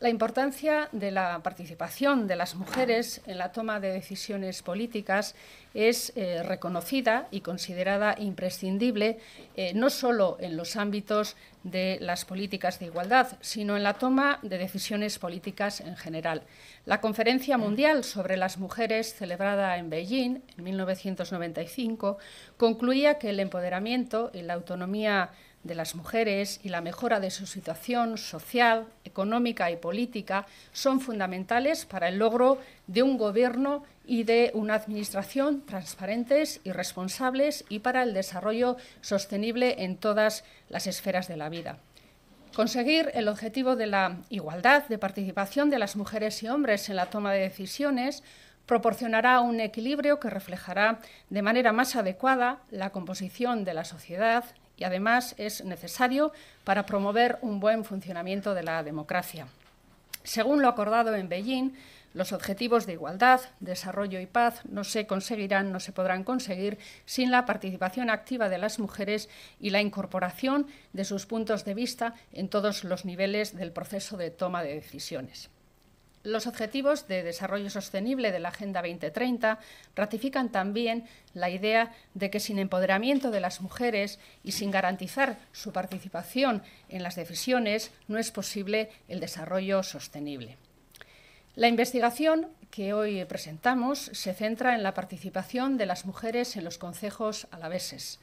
la importancia de la participación de las mujeres en la toma de decisiones políticas es eh, reconocida y considerada imprescindible eh, no solo en los ámbitos de las políticas de igualdad, sino en la toma de decisiones políticas en general. La Conferencia Mundial sobre las Mujeres, celebrada en Beijing en 1995, concluía que el empoderamiento y la autonomía de las mujeres y la mejora de su situación social, económica y política son fundamentales para el logro de un gobierno y de una administración transparentes y responsables y para el desarrollo sostenible en todas las esferas de la vida. Conseguir el objetivo de la igualdad de participación de las mujeres y hombres en la toma de decisiones proporcionará un equilibrio que reflejará de manera más adecuada la composición de la sociedad y además es necesario para promover un buen funcionamiento de la democracia. Según lo acordado en Beijing, los objetivos de igualdad, desarrollo y paz no se conseguirán, no se podrán conseguir sin la participación activa de las mujeres y la incorporación de sus puntos de vista en todos los niveles del proceso de toma de decisiones. Los objetivos de desarrollo sostenible de la Agenda 2030 ratifican también la idea de que sin empoderamiento de las mujeres y sin garantizar su participación en las decisiones no es posible el desarrollo sostenible. La investigación que hoy presentamos se centra en la participación de las mujeres en los consejos alaveses.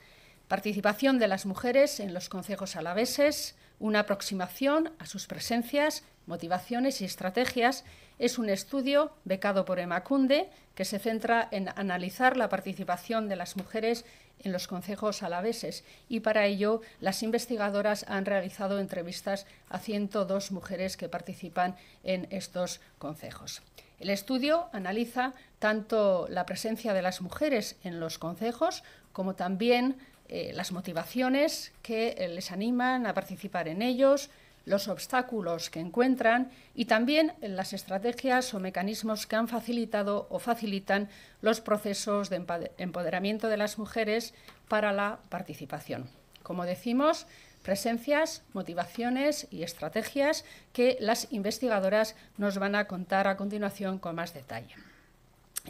Participación de las mujeres en los consejos alaveses, una aproximación a sus presencias motivaciones y estrategias es un estudio becado por Emacunde que se centra en analizar la participación de las mujeres en los consejos alaveses y para ello las investigadoras han realizado entrevistas a 102 mujeres que participan en estos consejos. El estudio analiza tanto la presencia de las mujeres en los consejos como también eh, las motivaciones que eh, les animan a participar en ellos, los obstáculos que encuentran y también las estrategias o mecanismos que han facilitado o facilitan los procesos de empoderamiento de las mujeres para la participación. Como decimos, presencias, motivaciones y estrategias que las investigadoras nos van a contar a continuación con más detalle.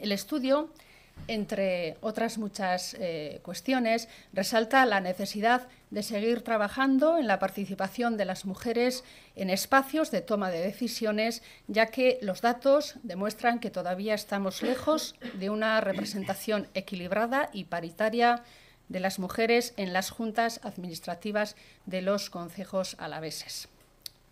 El estudio entre otras muchas eh, cuestiones, resalta la necesidad de seguir trabajando en la participación de las mujeres en espacios de toma de decisiones, ya que los datos demuestran que todavía estamos lejos de una representación equilibrada y paritaria de las mujeres en las juntas administrativas de los consejos alaveses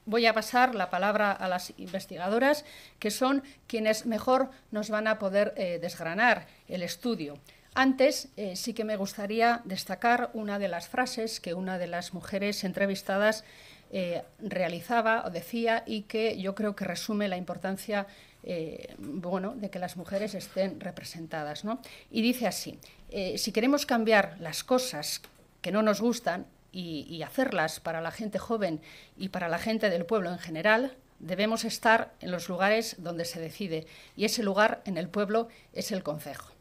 voy a pasar la palabra a las investigadoras, que son quienes mejor nos van a poder eh, desgranar el estudio. Antes, eh, sí que me gustaría destacar una de las frases que una de las mujeres entrevistadas eh, realizaba o decía y que yo creo que resume la importancia bueno, de que las mujeres estén representadas. Y dice así, si queremos cambiar las cosas que no nos gustan, y, hacerlas para la gente joven y para la gente del pueblo en general, debemos estar en los lugares donde se decide, y ese lugar en el pueblo es el Consejo.